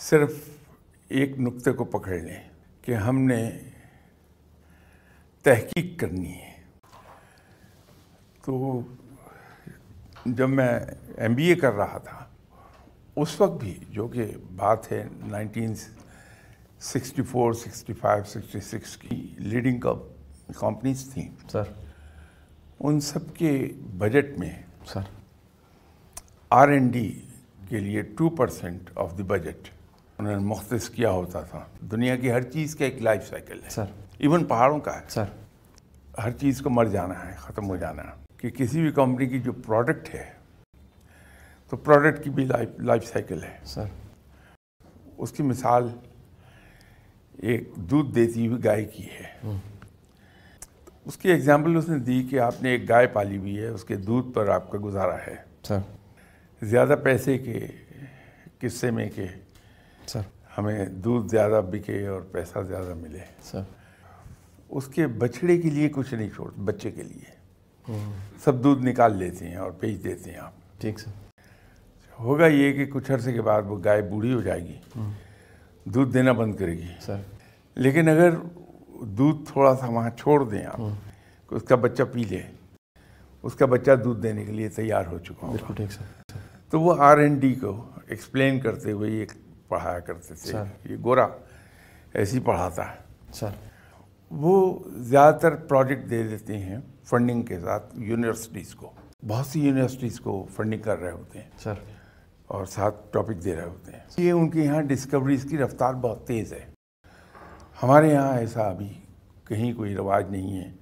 सिर्फ एक नुक्ते को पकड़ लें कि हमने तहकीक करनी है तो जब मैं ए कर रहा था उस वक्त भी जो कि बात है 1964, 65, 66 की लीडिंग कंपनीज थी सर उन सब के बजट में सर आर एन डी के लिए two percent of the budget उन्होंने मुख्त किया होता था दुनिया की हर चीज़ का एक लाइफ साइकिल है सर इवन पहाड़ों का है सर हर चीज़ को मर जाना है ख़त्म हो जाना है कि किसी भी कंपनी की जो प्रोडक्ट है तो प्रोडक्ट की भी लाइफ लाइफ साइकिल है सर उसकी मिसाल एक दूध देती हुई गाय की है तो उसकी एग्जाम्पल उसने दी कि आपने एक गाय पाली हुई है उसके दूध पर आपका गुजारा है सर ज़्यादा पैसे के किस्से में के सर हमें दूध ज़्यादा बिके और पैसा ज़्यादा मिले सर उसके बछड़े के लिए कुछ नहीं छोड़ बच्चे के लिए hmm. सब दूध निकाल लेते हैं और बेच देते हैं आप ठीक सर होगा ये कि कुछ अर्से के बाद वो गाय बूढ़ी हो जाएगी hmm. दूध देना बंद करेगी सर लेकिन अगर दूध थोड़ा सा वहाँ छोड़ दें आप hmm. उसका बच्चा पी ले उसका बच्चा दूध देने के लिए तैयार हो चुका होगा तो वो आर एन डी को एक्सप्लेन करते हुए एक पढ़ाया करते थे ये गोरा ऐसे ही पढ़ाता है वो ज़्यादातर प्रोजेक्ट दे देते हैं फंडिंग के साथ यूनिवर्सिटीज़ को बहुत सी यूनिवर्सिटीज़ को फंडिंग कर रहे होते हैं सर और साथ टॉपिक दे रहे होते हैं ये उनके यहाँ डिस्कवरीज की रफ्तार बहुत तेज़ है हमारे यहाँ ऐसा अभी कहीं कोई रिवाज नहीं है